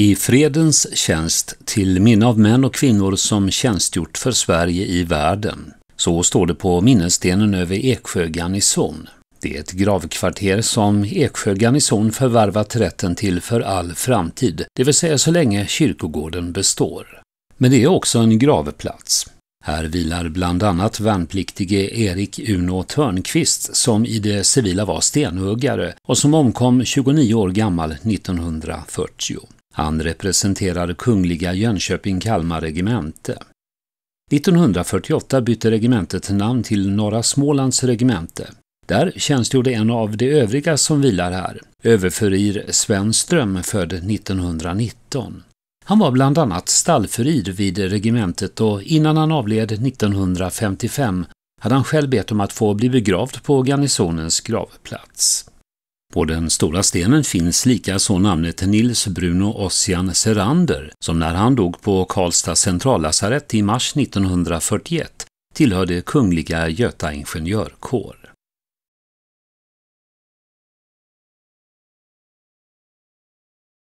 I fredens tjänst till minne av män och kvinnor som tjänstgjort för Sverige i världen. Så står det på minnesstenen över Eksjö garnison. Det är ett gravkvarter som Eksjö garnison förvärvat rätten till för all framtid, det vill säga så länge kyrkogården består. Men det är också en gravplats. Här vilar bland annat värnpliktige Erik Uno Törnqvist som i det civila var stenhuggare och som omkom 29 år gammal 1940. Han representerar Kungliga Jönköping Kalmar regemente. 1948 bytte regementet namn till Norra Smålands regemente. Där tjänstgjorde en av de övriga som vilar här, överfurir Svenström född 1919. Han var bland annat stallfurir vid regementet och innan han avled 1955 hade han själv bett om att få bli begravd på garnisonens gravplats. På den stora stenen finns likaså namnet Nils Bruno Ossian Serander som när han dog på Karlstad centrallasarett i mars 1941 tillhörde Kungliga Göta Ingenjörkår.